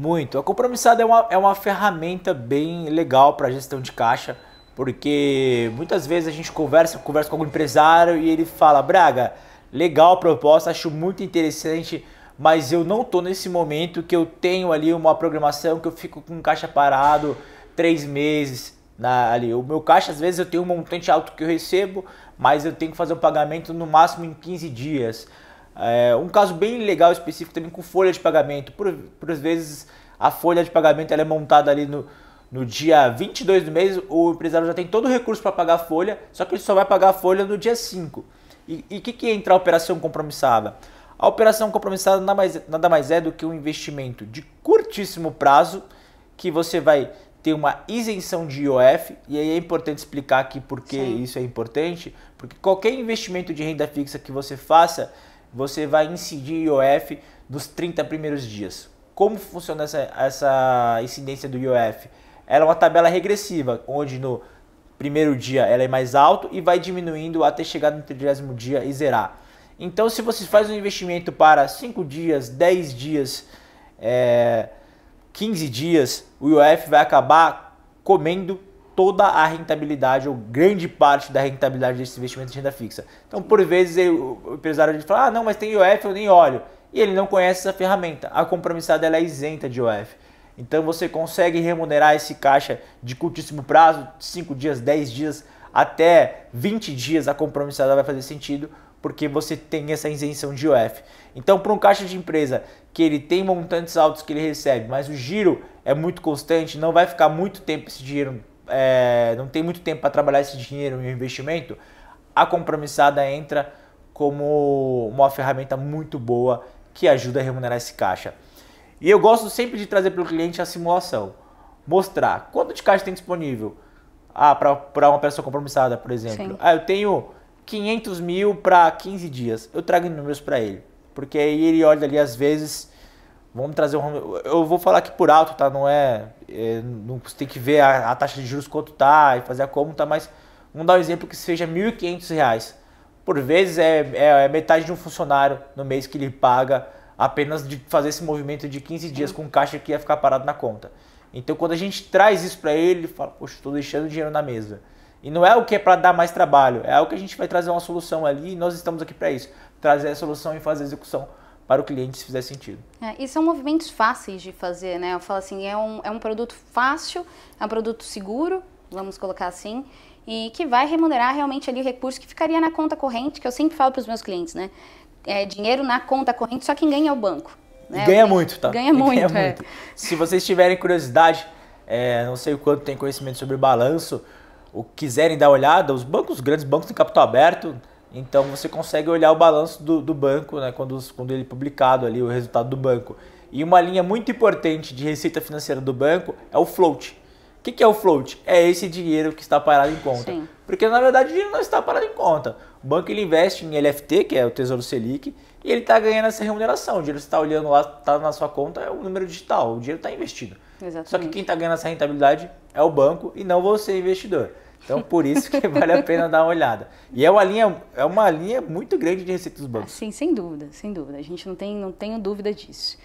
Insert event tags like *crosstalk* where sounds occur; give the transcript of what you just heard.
Muito. A compromissada é uma, é uma ferramenta bem legal para gestão de caixa, porque muitas vezes a gente conversa, conversa com algum empresário e ele fala: Braga, legal a proposta, acho muito interessante, mas eu não tô nesse momento que eu tenho ali uma programação que eu fico com caixa parado três meses. Na, ali. O meu caixa, às vezes, eu tenho um montante alto que eu recebo, mas eu tenho que fazer o um pagamento no máximo em 15 dias. É, um caso bem legal específico também com folha de pagamento. Por, por vezes a folha de pagamento ela é montada ali no, no dia 22 do mês, o empresário já tem todo o recurso para pagar a folha, só que ele só vai pagar a folha no dia 5. E o que, que entra a operação compromissada? A operação compromissada nada mais, nada mais é do que um investimento de curtíssimo prazo que você vai ter uma isenção de IOF, e aí é importante explicar aqui por que isso é importante, porque qualquer investimento de renda fixa que você faça, você vai incidir IOF dos 30 primeiros dias. Como funciona essa, essa incidência do IOF? Ela é uma tabela regressiva, onde no primeiro dia ela é mais alto e vai diminuindo até chegar no 30 dia e zerar. Então, se você faz um investimento para 5 dias, 10 dias, é, eh, 15 dias, o IOF vai acabar comendo toda a rentabilidade ou grande parte da rentabilidade desse investimento em renda fixa. Então, por vezes, o empresário fala, ah, não, mas tem IOF, eu nem olho. E ele não conhece essa ferramenta. A compromissada ela é isenta de IOF. Então, você consegue remunerar esse caixa de curtíssimo prazo, 5 dias, 10 dias, até 20 dias a compromissada vai fazer sentido, porque você tem essa isenção de IOF. Então, para um caixa de empresa que ele tem montantes altos que ele recebe, mas o giro é muito constante, não vai ficar muito tempo esse dinheiro é, não tem muito tempo para trabalhar esse dinheiro em investimento, a compromissada entra como uma ferramenta muito boa que ajuda a remunerar esse caixa. E eu gosto sempre de trazer para o cliente a simulação, mostrar quanto de caixa tem disponível. Ah, para uma pessoa compromissada, por exemplo. Ah, eu tenho 500 mil para 15 dias. Eu trago números para ele, porque aí ele olha ali às vezes Vamos trazer o Eu vou falar aqui por alto, tá? Não é. é não, você tem que ver a, a, taxa de juros quanto tá e fazer a conta, mas vamos dar um exemplo que seja R$ 1.500. Por vezes é, é, é, metade de um funcionário no mês que ele paga apenas de fazer esse movimento de 15 dias com caixa que ia ficar parado na conta. Então quando a gente traz isso para ele, ele fala: Poxa, estou deixando dinheiro na mesa. E não é o que é para dar mais trabalho, é o que a gente vai trazer uma solução ali e nós estamos aqui para isso trazer a solução e fazer a execução para o cliente se fizer sentido. É, e são movimentos fáceis de fazer, né? Eu falo assim, é um, é um produto fácil, é um produto seguro, vamos colocar assim, e que vai remunerar realmente ali o recurso que ficaria na conta corrente, que eu sempre falo para os meus clientes, né? É dinheiro na conta corrente, só quem ganha é o banco. Né? Ganha muito, tá? Ganha muito, ganha é. muito. Se vocês tiverem curiosidade, é, não sei o quanto tem conhecimento sobre balanço, ou quiserem dar uma olhada, os bancos, os grandes bancos têm capital aberto, então você consegue olhar o balanço do, do banco, né, quando, quando ele é publicado ali, o resultado do banco. E uma linha muito importante de receita financeira do banco é o float. O que, que é o float? É esse dinheiro que está parado em conta. Sim. Porque na verdade o dinheiro não está parado em conta. O banco ele investe em LFT, que é o Tesouro Selic, e ele está ganhando essa remuneração. O dinheiro que você está olhando lá, está na sua conta, é o número digital. O dinheiro está investido. Exatamente. Só que quem está ganhando essa rentabilidade é o banco e não você, investidor. Então, por isso que *laughs* vale a pena dar uma olhada. E é uma linha, é uma linha muito grande de receitas dos bancos. Sim, sem dúvida, sem dúvida. A gente não tem, não tenho dúvida disso.